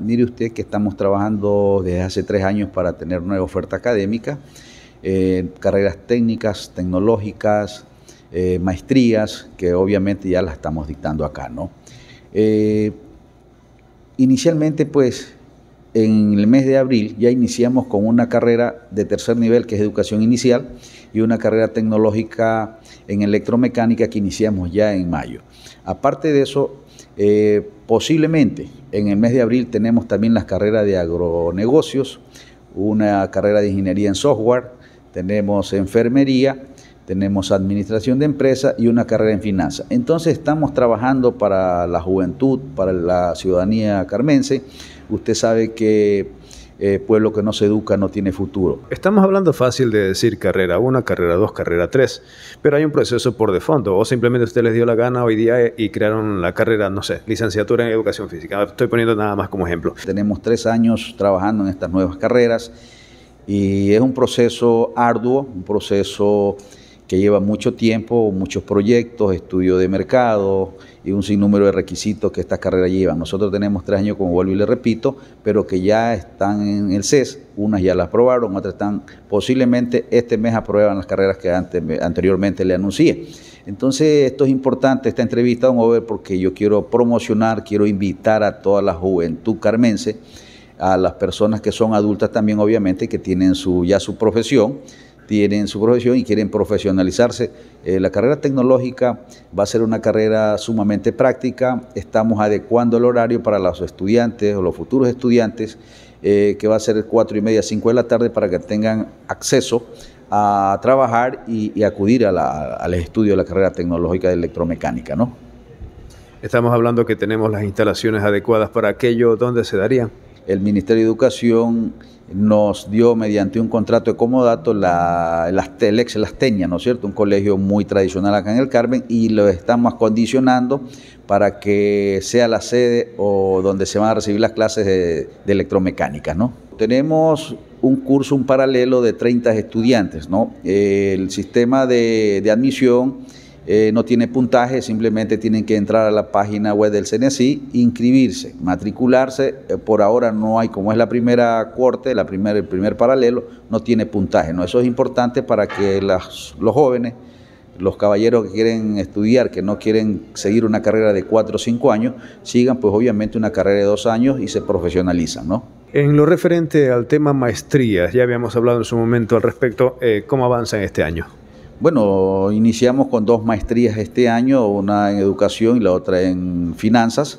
Mire usted que estamos trabajando desde hace tres años para tener nueva oferta académica, eh, carreras técnicas, tecnológicas, eh, maestrías, que obviamente ya las estamos dictando acá, ¿no? Eh, inicialmente, pues, en el mes de abril ya iniciamos con una carrera de tercer nivel, que es educación inicial, y una carrera tecnológica en electromecánica que iniciamos ya en mayo. Aparte de eso, eh, posiblemente en el mes de abril tenemos también las carreras de agronegocios, una carrera de ingeniería en software, tenemos enfermería, tenemos administración de empresa y una carrera en finanzas. Entonces estamos trabajando para la juventud, para la ciudadanía carmense. Usted sabe que eh, pueblo que no se educa no tiene futuro. Estamos hablando fácil de decir carrera 1, carrera 2, carrera 3, pero hay un proceso por de fondo, o simplemente usted les dio la gana hoy día eh, y crearon la carrera, no sé, licenciatura en educación física. Estoy poniendo nada más como ejemplo. Tenemos tres años trabajando en estas nuevas carreras y es un proceso arduo, un proceso que lleva mucho tiempo, muchos proyectos, estudio de mercado y un sinnúmero de requisitos que estas carreras llevan. Nosotros tenemos tres años, como vuelvo y le repito, pero que ya están en el CES, unas ya las aprobaron, otras están, posiblemente este mes aprueban las carreras que anteriormente le anuncié. Entonces, esto es importante, esta entrevista, don Over, porque yo quiero promocionar, quiero invitar a toda la juventud carmense, a las personas que son adultas también, obviamente, que tienen su, ya su profesión, tienen su profesión y quieren profesionalizarse. Eh, la carrera tecnológica va a ser una carrera sumamente práctica. Estamos adecuando el horario para los estudiantes o los futuros estudiantes, eh, que va a ser cuatro y media, 5 de la tarde, para que tengan acceso a trabajar y, acudir al estudio de la carrera tecnológica de electromecánica. ¿no? Estamos hablando que tenemos las instalaciones adecuadas para aquello. ¿Dónde se darían? el Ministerio de Educación nos dio mediante un contrato de comodato la, las Telex las teñas ¿no es cierto? Un colegio muy tradicional acá en el Carmen y lo estamos acondicionando para que sea la sede o donde se van a recibir las clases de, electromecánica, ¿no? Tenemos un curso, un paralelo de 30 estudiantes, ¿no? El sistema de, de admisión eh, no tiene puntaje, simplemente tienen que entrar a la página web del CNSI, inscribirse, matricularse. Eh, por ahora no hay, como es la primera corte, la el primer paralelo, no tiene puntaje. ¿no? Eso es importante para que los jóvenes, los caballeros que quieren estudiar, que no quieren seguir una carrera de cuatro o cinco años, sigan pues obviamente una carrera de dos años y se profesionalizan. ¿no? En lo referente al tema maestría, ya habíamos hablado en su momento al respecto, eh, ¿cómo avanza en este año? Bueno, iniciamos con dos maestrías este año, una en educación y la otra en finanzas.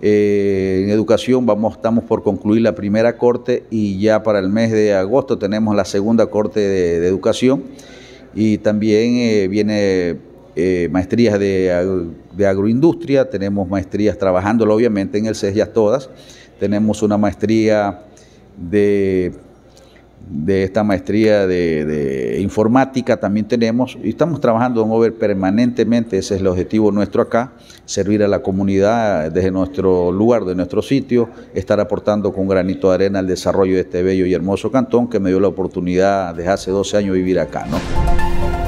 Eh, en educación vamos, estamos por concluir la primera corte y ya para el mes de agosto tenemos la segunda corte de, educación y también eh, viene eh, maestrías de, agroindustria, tenemos maestrías trabajando obviamente en el CES ya todas, tenemos una maestría de de esta maestría de, informática también tenemos y estamos trabajando en Over permanentemente, ese es el objetivo nuestro acá, servir a la comunidad desde nuestro lugar, de nuestro sitio, estar aportando con granito de arena al desarrollo de este bello y hermoso cantón que me dio la oportunidad desde hace 12 años vivir acá. ¿no?